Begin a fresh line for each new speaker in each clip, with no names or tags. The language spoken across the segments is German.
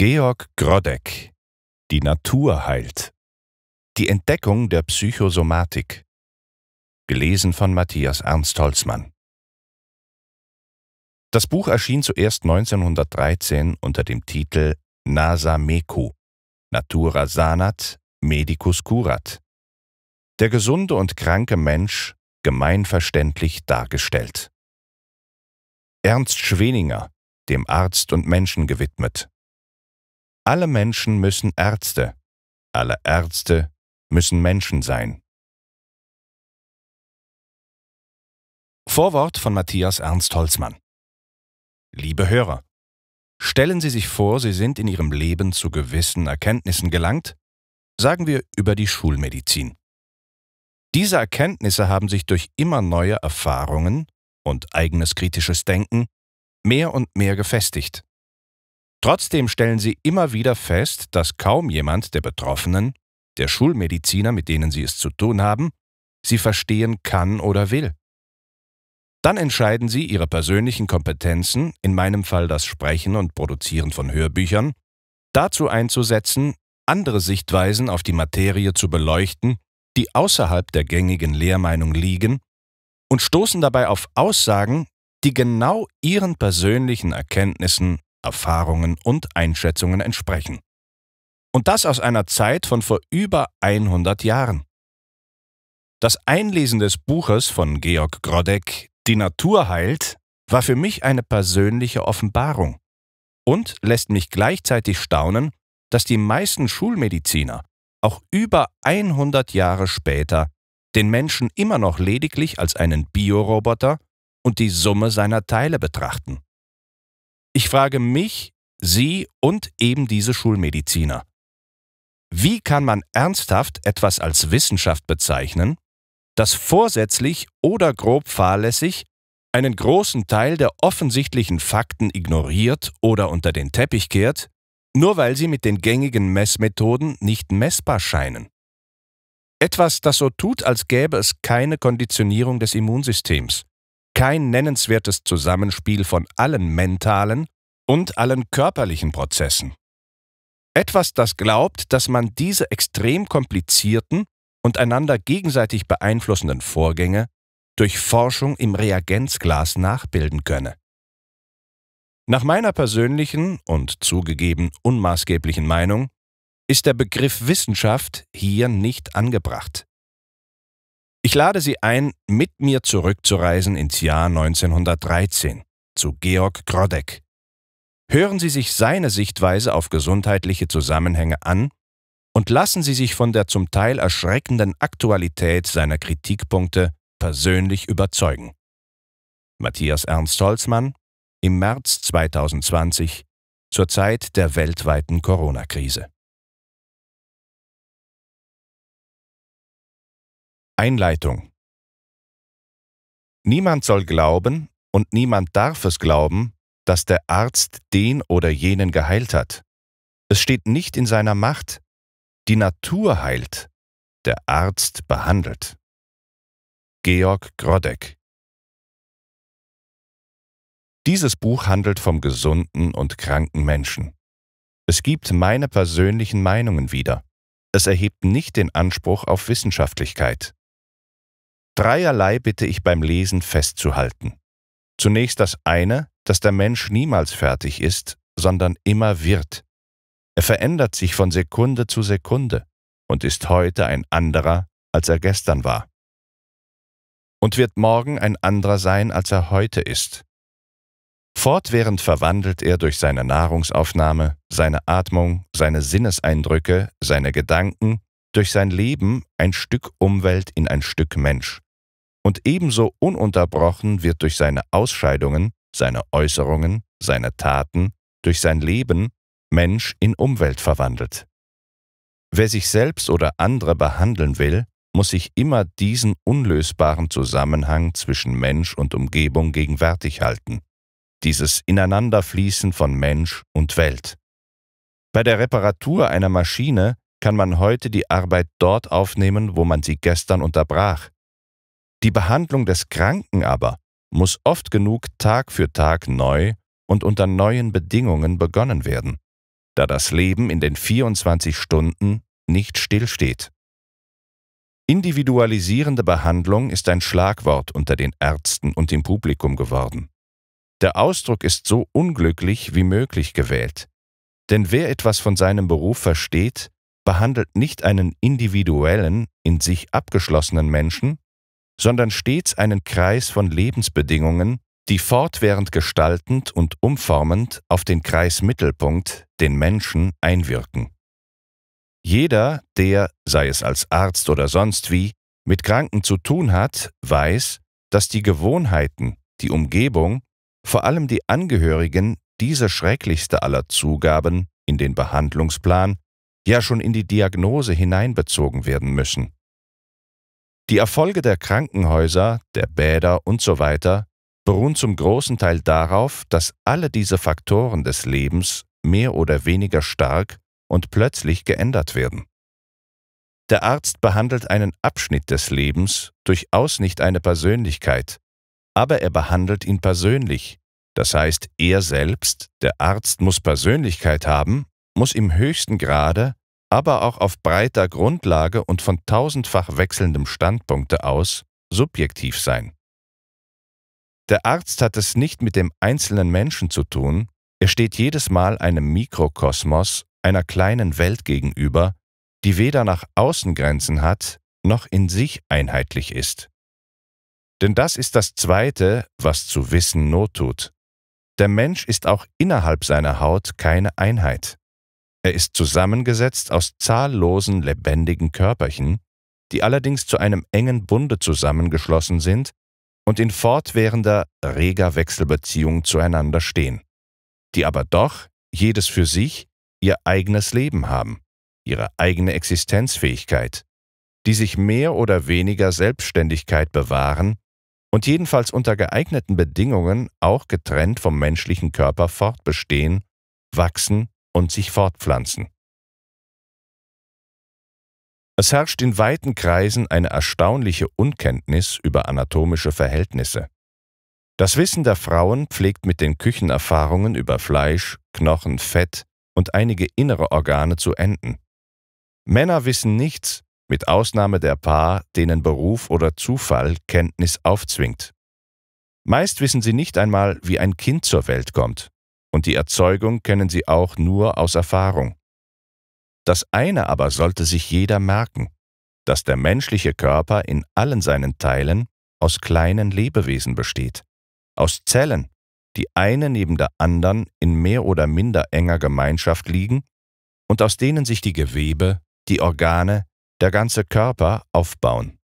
Georg Grodek Die Natur heilt. Die Entdeckung der Psychosomatik. Gelesen von Matthias Ernst Holzmann. Das Buch erschien zuerst 1913 unter dem Titel Nasa Meku Natura Sanat Medicus Curat. Der gesunde und kranke Mensch gemeinverständlich dargestellt. Ernst Schweninger, dem Arzt und Menschen gewidmet. Alle Menschen müssen Ärzte, alle Ärzte müssen Menschen sein. Vorwort von Matthias Ernst Holzmann Liebe Hörer, stellen Sie sich vor, Sie sind in Ihrem Leben zu gewissen Erkenntnissen gelangt, sagen wir über die Schulmedizin. Diese Erkenntnisse haben sich durch immer neue Erfahrungen und eigenes kritisches Denken mehr und mehr gefestigt. Trotzdem stellen sie immer wieder fest, dass kaum jemand der Betroffenen, der Schulmediziner, mit denen sie es zu tun haben, sie verstehen kann oder will. Dann entscheiden sie, ihre persönlichen Kompetenzen, in meinem Fall das Sprechen und Produzieren von Hörbüchern, dazu einzusetzen, andere Sichtweisen auf die Materie zu beleuchten, die außerhalb der gängigen Lehrmeinung liegen, und stoßen dabei auf Aussagen, die genau ihren persönlichen Erkenntnissen Erfahrungen und Einschätzungen entsprechen. Und das aus einer Zeit von vor über 100 Jahren. Das Einlesen des Buches von Georg Grodek Die Natur heilt war für mich eine persönliche Offenbarung und lässt mich gleichzeitig staunen, dass die meisten Schulmediziner auch über 100 Jahre später den Menschen immer noch lediglich als einen Bioroboter und die Summe seiner Teile betrachten. Ich frage mich, Sie und eben diese Schulmediziner. Wie kann man ernsthaft etwas als Wissenschaft bezeichnen, das vorsätzlich oder grob fahrlässig einen großen Teil der offensichtlichen Fakten ignoriert oder unter den Teppich kehrt, nur weil sie mit den gängigen Messmethoden nicht messbar scheinen? Etwas, das so tut, als gäbe es keine Konditionierung des Immunsystems, kein nennenswertes Zusammenspiel von allen mentalen und allen körperlichen Prozessen. Etwas, das glaubt, dass man diese extrem komplizierten und einander gegenseitig beeinflussenden Vorgänge durch Forschung im Reagenzglas nachbilden könne. Nach meiner persönlichen und zugegeben unmaßgeblichen Meinung ist der Begriff Wissenschaft hier nicht angebracht. Ich lade Sie ein, mit mir zurückzureisen ins Jahr 1913 zu Georg Grodek. Hören Sie sich seine Sichtweise auf gesundheitliche Zusammenhänge an und lassen Sie sich von der zum Teil erschreckenden Aktualität seiner Kritikpunkte persönlich überzeugen. Matthias Ernst Holzmann im März 2020 zur Zeit der weltweiten Corona-Krise. Einleitung Niemand soll glauben und niemand darf es glauben, dass der Arzt den oder jenen geheilt hat. Es steht nicht in seiner Macht. Die Natur heilt, der Arzt behandelt. Georg Grodek Dieses Buch handelt vom gesunden und kranken Menschen. Es gibt meine persönlichen Meinungen wieder. Es erhebt nicht den Anspruch auf Wissenschaftlichkeit. Dreierlei bitte ich beim Lesen festzuhalten. Zunächst das eine, dass der Mensch niemals fertig ist, sondern immer wird. Er verändert sich von Sekunde zu Sekunde und ist heute ein anderer, als er gestern war. Und wird morgen ein anderer sein, als er heute ist. Fortwährend verwandelt er durch seine Nahrungsaufnahme, seine Atmung, seine Sinneseindrücke, seine Gedanken, durch sein Leben ein Stück Umwelt in ein Stück Mensch und ebenso ununterbrochen wird durch seine Ausscheidungen, seine Äußerungen, seine Taten, durch sein Leben Mensch in Umwelt verwandelt. Wer sich selbst oder andere behandeln will, muss sich immer diesen unlösbaren Zusammenhang zwischen Mensch und Umgebung gegenwärtig halten, dieses Ineinanderfließen von Mensch und Welt. Bei der Reparatur einer Maschine kann man heute die Arbeit dort aufnehmen, wo man sie gestern unterbrach, die Behandlung des Kranken aber muss oft genug Tag für Tag neu und unter neuen Bedingungen begonnen werden, da das Leben in den 24 Stunden nicht stillsteht. Individualisierende Behandlung ist ein Schlagwort unter den Ärzten und dem Publikum geworden. Der Ausdruck ist so unglücklich wie möglich gewählt, denn wer etwas von seinem Beruf versteht, behandelt nicht einen individuellen, in sich abgeschlossenen Menschen, sondern stets einen Kreis von Lebensbedingungen, die fortwährend gestaltend und umformend auf den Kreismittelpunkt, den Menschen, einwirken. Jeder, der, sei es als Arzt oder sonst wie, mit Kranken zu tun hat, weiß, dass die Gewohnheiten, die Umgebung, vor allem die Angehörigen diese schrecklichste aller Zugaben in den Behandlungsplan, ja schon in die Diagnose hineinbezogen werden müssen. Die Erfolge der Krankenhäuser, der Bäder und So weiter beruhen zum großen Teil darauf, dass alle diese Faktoren des Lebens mehr oder weniger stark und plötzlich geändert werden. Der Arzt behandelt einen Abschnitt des Lebens, durchaus nicht eine Persönlichkeit, aber er behandelt ihn persönlich, das heißt er selbst, der Arzt muss Persönlichkeit haben, muss im höchsten Grade aber auch auf breiter Grundlage und von tausendfach wechselndem Standpunkte aus subjektiv sein. Der Arzt hat es nicht mit dem einzelnen Menschen zu tun, er steht jedes Mal einem Mikrokosmos, einer kleinen Welt gegenüber, die weder nach Außengrenzen hat, noch in sich einheitlich ist. Denn das ist das Zweite, was zu wissen not tut. Der Mensch ist auch innerhalb seiner Haut keine Einheit. Er ist zusammengesetzt aus zahllosen lebendigen Körperchen, die allerdings zu einem engen Bunde zusammengeschlossen sind und in fortwährender, reger Wechselbeziehung zueinander stehen, die aber doch, jedes für sich, ihr eigenes Leben haben, ihre eigene Existenzfähigkeit, die sich mehr oder weniger Selbstständigkeit bewahren und jedenfalls unter geeigneten Bedingungen auch getrennt vom menschlichen Körper fortbestehen, wachsen und sich fortpflanzen. Es herrscht in weiten Kreisen eine erstaunliche Unkenntnis über anatomische Verhältnisse. Das Wissen der Frauen pflegt mit den Küchenerfahrungen über Fleisch, Knochen, Fett und einige innere Organe zu enden. Männer wissen nichts, mit Ausnahme der Paar, denen Beruf oder Zufall Kenntnis aufzwingt. Meist wissen sie nicht einmal, wie ein Kind zur Welt kommt und die Erzeugung kennen sie auch nur aus Erfahrung. Das eine aber sollte sich jeder merken, dass der menschliche Körper in allen seinen Teilen aus kleinen Lebewesen besteht, aus Zellen, die eine neben der anderen in mehr oder minder enger Gemeinschaft liegen und aus denen sich die Gewebe, die Organe, der ganze Körper aufbauen.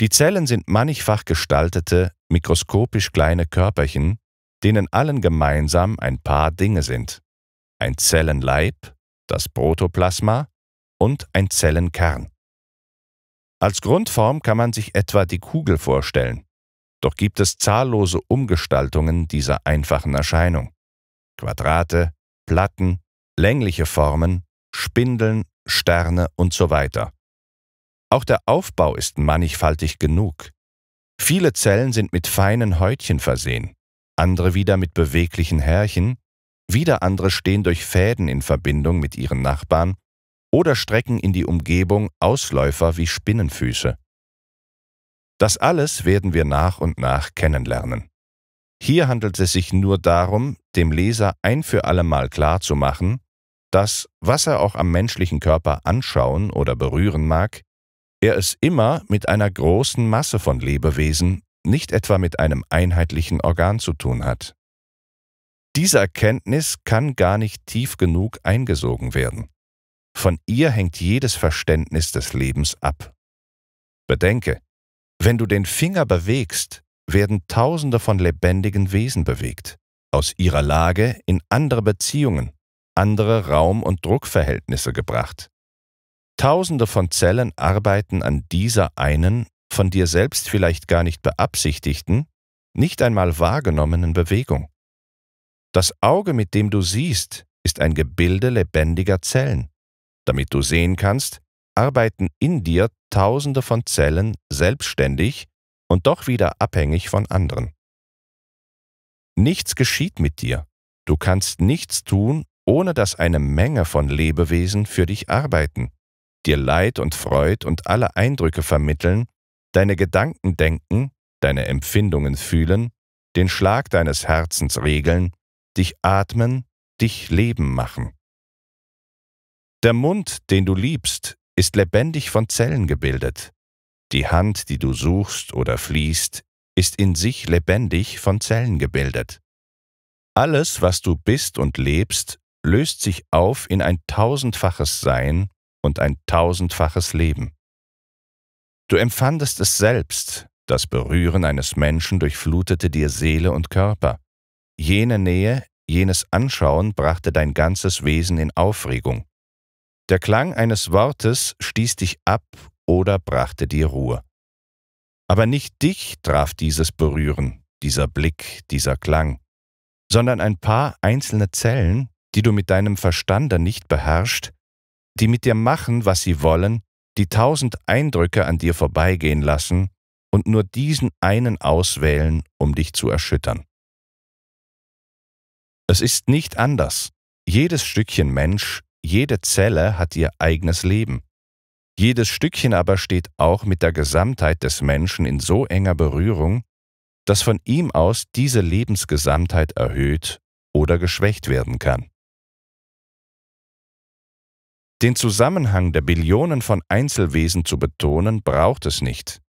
Die Zellen sind mannigfach gestaltete, mikroskopisch kleine Körperchen, denen allen gemeinsam ein paar Dinge sind. Ein Zellenleib, das Protoplasma und ein Zellenkern. Als Grundform kann man sich etwa die Kugel vorstellen. Doch gibt es zahllose Umgestaltungen dieser einfachen Erscheinung. Quadrate, Platten, längliche Formen, Spindeln, Sterne und so weiter. Auch der Aufbau ist mannigfaltig genug. Viele Zellen sind mit feinen Häutchen versehen andere wieder mit beweglichen Härchen, wieder andere stehen durch Fäden in Verbindung mit ihren Nachbarn oder strecken in die Umgebung Ausläufer wie Spinnenfüße. Das alles werden wir nach und nach kennenlernen. Hier handelt es sich nur darum, dem Leser ein für allemal klarzumachen, dass, was er auch am menschlichen Körper anschauen oder berühren mag, er es immer mit einer großen Masse von Lebewesen nicht etwa mit einem einheitlichen Organ zu tun hat. Diese Erkenntnis kann gar nicht tief genug eingesogen werden. Von ihr hängt jedes Verständnis des Lebens ab. Bedenke, wenn du den Finger bewegst, werden Tausende von lebendigen Wesen bewegt, aus ihrer Lage in andere Beziehungen, andere Raum- und Druckverhältnisse gebracht. Tausende von Zellen arbeiten an dieser einen von dir selbst vielleicht gar nicht beabsichtigten, nicht einmal wahrgenommenen Bewegung. Das Auge, mit dem du siehst, ist ein Gebilde lebendiger Zellen. Damit du sehen kannst, arbeiten in dir Tausende von Zellen selbstständig und doch wieder abhängig von anderen. Nichts geschieht mit dir. Du kannst nichts tun, ohne dass eine Menge von Lebewesen für dich arbeiten, dir Leid und Freud und alle Eindrücke vermitteln, deine Gedanken denken, deine Empfindungen fühlen, den Schlag deines Herzens regeln, dich atmen, dich leben machen. Der Mund, den du liebst, ist lebendig von Zellen gebildet. Die Hand, die du suchst oder fließt, ist in sich lebendig von Zellen gebildet. Alles, was du bist und lebst, löst sich auf in ein tausendfaches Sein und ein tausendfaches Leben. Du empfandest es selbst, das Berühren eines Menschen durchflutete dir Seele und Körper. Jene Nähe, jenes Anschauen brachte dein ganzes Wesen in Aufregung. Der Klang eines Wortes stieß dich ab oder brachte dir Ruhe. Aber nicht dich traf dieses Berühren, dieser Blick, dieser Klang, sondern ein paar einzelne Zellen, die du mit deinem Verstande nicht beherrscht, die mit dir machen, was sie wollen, die tausend Eindrücke an dir vorbeigehen lassen und nur diesen einen auswählen, um dich zu erschüttern. Es ist nicht anders. Jedes Stückchen Mensch, jede Zelle hat ihr eigenes Leben. Jedes Stückchen aber steht auch mit der Gesamtheit des Menschen in so enger Berührung, dass von ihm aus diese Lebensgesamtheit erhöht oder geschwächt werden kann. Den Zusammenhang der Billionen von Einzelwesen zu betonen, braucht es nicht.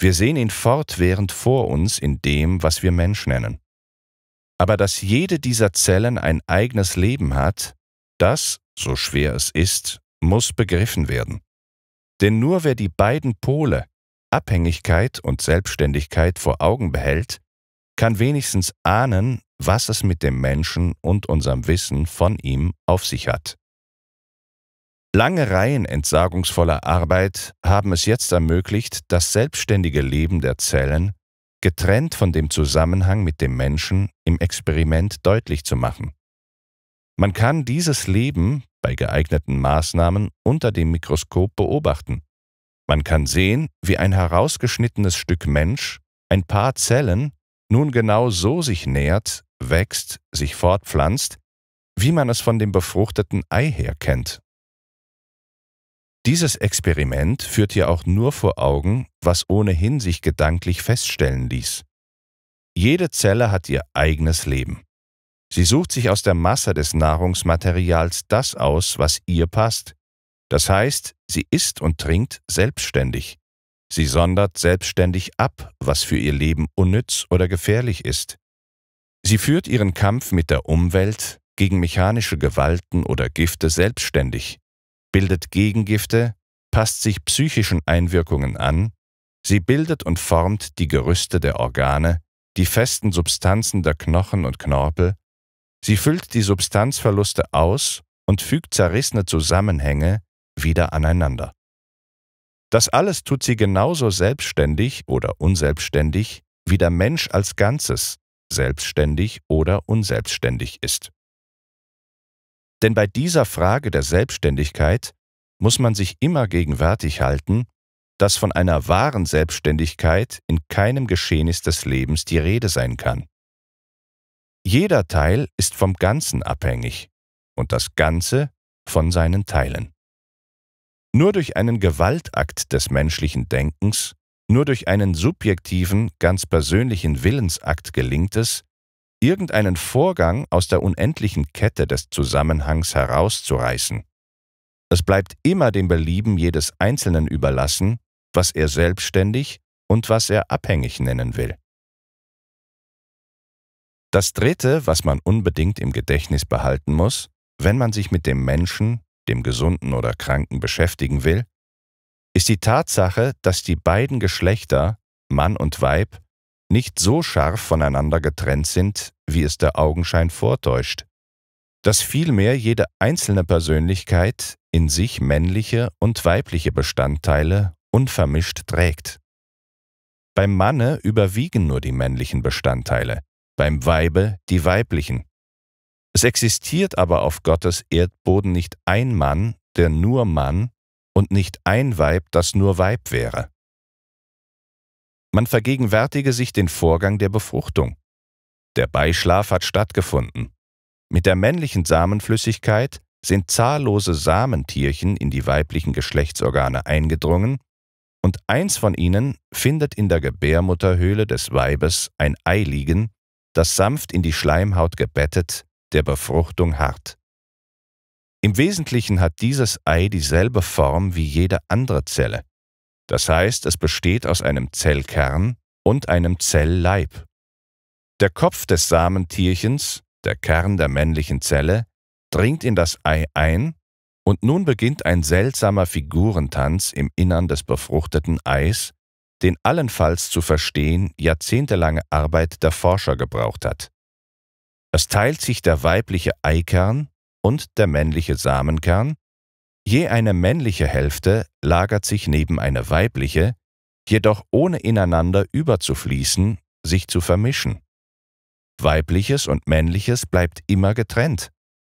Wir sehen ihn fortwährend vor uns in dem, was wir Mensch nennen. Aber dass jede dieser Zellen ein eigenes Leben hat, das, so schwer es ist, muss begriffen werden. Denn nur wer die beiden Pole Abhängigkeit und Selbstständigkeit vor Augen behält, kann wenigstens ahnen, was es mit dem Menschen und unserem Wissen von ihm auf sich hat. Lange Reihen entsagungsvoller Arbeit haben es jetzt ermöglicht, das selbstständige Leben der Zellen, getrennt von dem Zusammenhang mit dem Menschen, im Experiment deutlich zu machen. Man kann dieses Leben bei geeigneten Maßnahmen unter dem Mikroskop beobachten. Man kann sehen, wie ein herausgeschnittenes Stück Mensch, ein paar Zellen, nun genau so sich nährt, wächst, sich fortpflanzt, wie man es von dem befruchteten Ei her kennt. Dieses Experiment führt dir auch nur vor Augen, was ohnehin sich gedanklich feststellen ließ. Jede Zelle hat ihr eigenes Leben. Sie sucht sich aus der Masse des Nahrungsmaterials das aus, was ihr passt. Das heißt, sie isst und trinkt selbstständig. Sie sondert selbstständig ab, was für ihr Leben unnütz oder gefährlich ist. Sie führt ihren Kampf mit der Umwelt gegen mechanische Gewalten oder Gifte selbstständig bildet Gegengifte, passt sich psychischen Einwirkungen an, sie bildet und formt die Gerüste der Organe, die festen Substanzen der Knochen und Knorpel, sie füllt die Substanzverluste aus und fügt zerrissene Zusammenhänge wieder aneinander. Das alles tut sie genauso selbstständig oder unselbstständig, wie der Mensch als Ganzes selbstständig oder unselbstständig ist. Denn bei dieser Frage der Selbstständigkeit muss man sich immer gegenwärtig halten, dass von einer wahren Selbstständigkeit in keinem Geschehnis des Lebens die Rede sein kann. Jeder Teil ist vom Ganzen abhängig und das Ganze von seinen Teilen. Nur durch einen Gewaltakt des menschlichen Denkens, nur durch einen subjektiven, ganz persönlichen Willensakt gelingt es, irgendeinen Vorgang aus der unendlichen Kette des Zusammenhangs herauszureißen. Es bleibt immer dem Belieben jedes Einzelnen überlassen, was er selbstständig und was er abhängig nennen will. Das Dritte, was man unbedingt im Gedächtnis behalten muss, wenn man sich mit dem Menschen, dem Gesunden oder Kranken beschäftigen will, ist die Tatsache, dass die beiden Geschlechter, Mann und Weib, nicht so scharf voneinander getrennt sind, wie es der Augenschein vortäuscht, dass vielmehr jede einzelne Persönlichkeit in sich männliche und weibliche Bestandteile unvermischt trägt. Beim Manne überwiegen nur die männlichen Bestandteile, beim Weibe die weiblichen. Es existiert aber auf Gottes Erdboden nicht ein Mann, der nur Mann, und nicht ein Weib, das nur Weib wäre. Man vergegenwärtige sich den Vorgang der Befruchtung. Der Beischlaf hat stattgefunden. Mit der männlichen Samenflüssigkeit sind zahllose Samentierchen in die weiblichen Geschlechtsorgane eingedrungen und eins von ihnen findet in der Gebärmutterhöhle des Weibes ein Ei liegen, das sanft in die Schleimhaut gebettet, der Befruchtung hart. Im Wesentlichen hat dieses Ei dieselbe Form wie jede andere Zelle. Das heißt, es besteht aus einem Zellkern und einem Zellleib. Der Kopf des Samentierchens, der Kern der männlichen Zelle, dringt in das Ei ein und nun beginnt ein seltsamer Figurentanz im Innern des befruchteten Eis, den allenfalls zu verstehen jahrzehntelange Arbeit der Forscher gebraucht hat. Es teilt sich der weibliche Eikern und der männliche Samenkern Je eine männliche Hälfte lagert sich neben eine weibliche, jedoch ohne ineinander überzufließen, sich zu vermischen. Weibliches und männliches bleibt immer getrennt,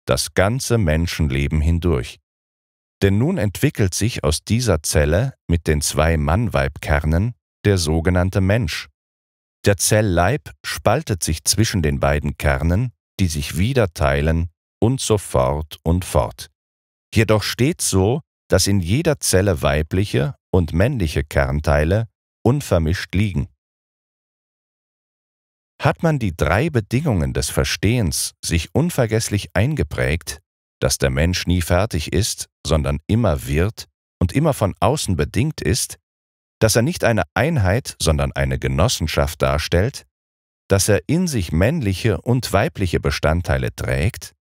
das ganze Menschenleben hindurch. Denn nun entwickelt sich aus dieser Zelle mit den zwei Mann-Weib-Kernen der sogenannte Mensch. Der Zellleib spaltet sich zwischen den beiden Kernen, die sich wieder teilen und so fort und fort. Jedoch steht so, dass in jeder Zelle weibliche und männliche Kernteile unvermischt liegen. Hat man die drei Bedingungen des Verstehens sich unvergesslich eingeprägt, dass der Mensch nie fertig ist, sondern immer wird und immer von außen bedingt ist, dass er nicht eine Einheit, sondern eine Genossenschaft darstellt, dass er in sich männliche und weibliche Bestandteile trägt,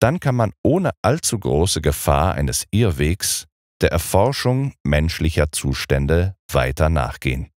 dann kann man ohne allzu große Gefahr eines Irrwegs der Erforschung menschlicher Zustände weiter nachgehen.